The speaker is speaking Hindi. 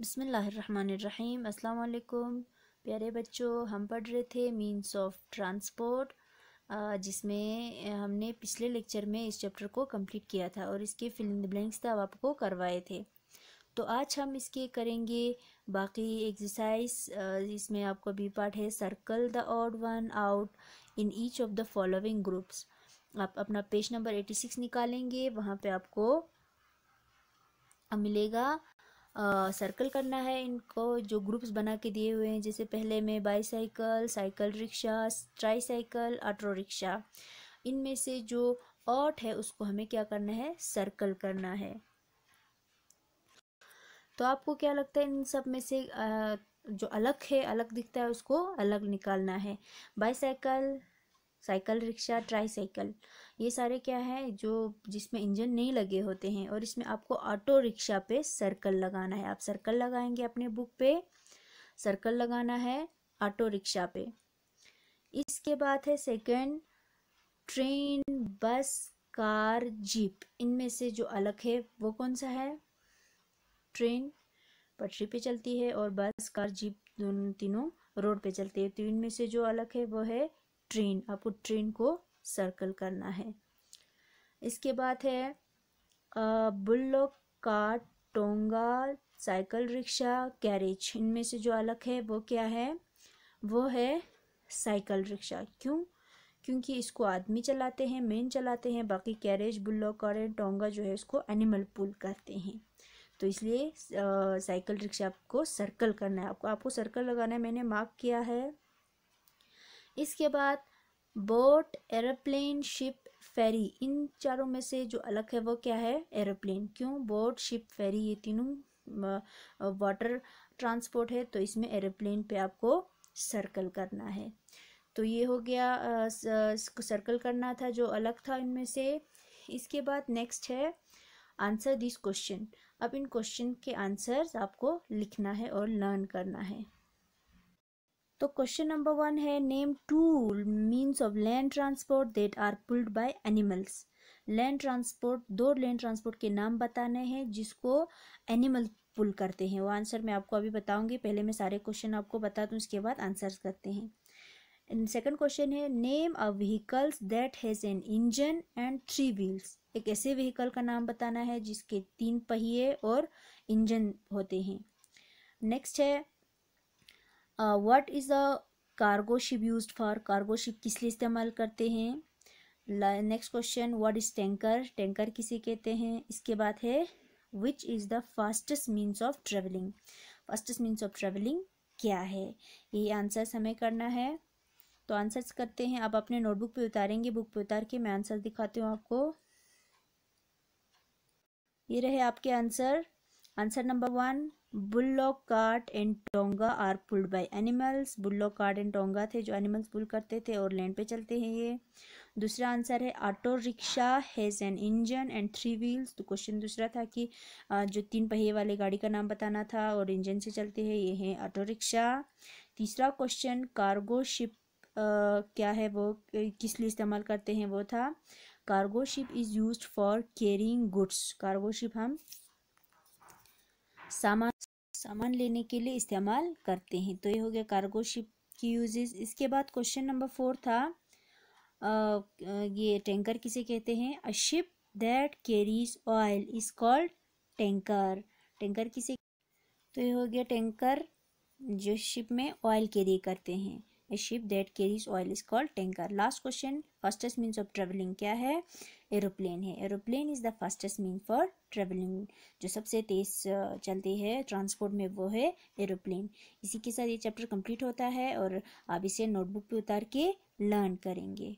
बिसमीम् अल्लाम प्यारे बच्चों हम पढ़ रहे थे मीन्स ऑफ ट्रांसपोर्ट जिसमें हमने पिछले लेक्चर में इस चैप्टर को कंप्लीट किया था और इसके फिलिंग ब्लैंक्स तब आपको करवाए थे तो आज हम इसके करेंगे बाकी एक्सरसाइज इसमें आपको भी पार्ट है circle the odd one out in each of the following groups आप अपना पेज नंबर एटी सिक्स निकालेंगे वहाँ पर आपको मिलेगा सर्कल करना है इनको जो ग्रुप्स बना के दिए हुए हैं जैसे पहले में bicycle cycle rickshaw tricycle auto rickshaw इनमें से जो ऑट है उसको हमें क्या करना है सर्कल करना है तो आपको क्या लगता है इन सब में से आ, जो अलग है अलग दिखता है उसको अलग निकालना है बाईसाइकिल साइकिल रिक्शा ट्राईसाइकिल ये सारे क्या है जो जिसमें इंजन नहीं लगे होते हैं और इसमें आपको ऑटो रिक्शा पे सर्कल लगाना है आप सर्कल लगाएंगे अपने बुक पे सर्कल लगाना है ऑटो रिक्शा पे इसके बाद है second train bus car jeep इनमें से जो अलग है वो कौन सा है ट्रेन पटरी पे चलती है और बस कार जीप दोनों तीनों रोड पे चलती है तो इनमें से जो अलग है वो है ट्रेन आपको ट्रेन को सर्कल करना है इसके बाद है बुल्लो का टोंगा साइकिल रिक्शा कैरेज इनमें से जो अलग है वो क्या है वो है साइकिल रिक्शा क्यों क्योंकि इसको आदमी चलाते हैं मेन चलाते हैं बाकी कैरेज बुल्लो और टोंगा जो है इसको एनिमल पुल करते हैं तो इसलिए साइकिल रिक्शा आपको सर्कल करना है आपको आपको सर्कल लगाना है मैंने मार्क किया है इसके बाद बोट एरोप्लेन शिप फेरी इन चारों में से जो अलग है वो क्या है एरोप्लेन क्यों बोट शिप फेरी ये तीनों वाटर ट्रांसपोर्ट है तो इसमें एरोप्लेन पे आपको सर्कल करना है तो ये हो गया सर्कल करना था जो अलग था इनमें से इसके बाद नेक्स्ट है आंसर दिस क्वेश्चन अब इन क्वेश्चन के आंसर्स आपको लिखना है और लर्न करना है तो क्वेश्चन नंबर वन है name two means of land transport that are pulled by animals land transport दो लैंड ट्रांसपोर्ट के नाम बताने हैं जिसको एनिमल पुल करते हैं वो आंसर मैं आपको अभी बताऊंगी पहले मैं सारे क्वेश्चन आपको बता दूँ इसके बाद आंसर्स करते हैं सेकंड क्वेश्चन है name a vehicles that has an engine and three wheels एक ऐसे व्हीकल का नाम बताना है जिसके तीन पहिए और इंजन होते हैं नेक्स्ट है what is the cargo ship use for cargo ship किस लिए इस्तेमाल करते हैं next question what is tanker tanker किसे कहते हैं इसके बाद है which is the fastest means of travelling fastest means of travelling क्या है ये आंसर्स हमें करना है तो आंसर्स करते हैं आप अपने नोटबुक पे उतारेंगे बुक पे उतार के मैं आंसर दिखाती हूँ आपको ये रहे आपके answer answer number one bullock cart and tonga are pulled by animals bullock cart and tonga थे जो एनिमल्स पुल करते थे और लैंड पे चलते हैं ये दूसरा आंसर है auto rickshaw has an engine and three wheels तो क्वेश्चन दूसरा था कि जो तीन पहिए वाले गाड़ी का नाम बताना था और इंजन से चलते हैं ये है ऑटो रिक्शा तीसरा क्वेश्चन कार्गो शिप क्या है वो किस लिए इस्तेमाल करते हैं वो था cargo ship is use for carrying goods cargo ship हम सामान सामान लेने के लिए इस्तेमाल करते हैं तो ये हो गया कार्गो शिप की यूजेस इसके बाद क्वेश्चन नंबर फोर था आ, ये टैंकर किसे कहते हैं a ship that carries oil is called tanker tanker किसे तो ये हो गया टैंकर जो शिप में ऑयल कैरी करते हैं a ship that carries oil is called tanker. Last question fastest means of travelling क्या है एरोप्लेन है aeroplane is the fastest mean for travelling जो सबसे तेज़ चलती है ट्रांसपोर्ट में वो है एरोप्लेन इसी के साथ ये चैप्टर कंप्लीट होता है और आप इसे नोटबुक पे उतार के लर्न करेंगे